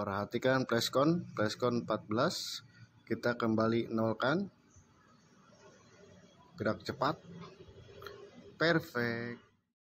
perhatikan presscon presscon 14 kita kembali nolkan gerak cepat perfect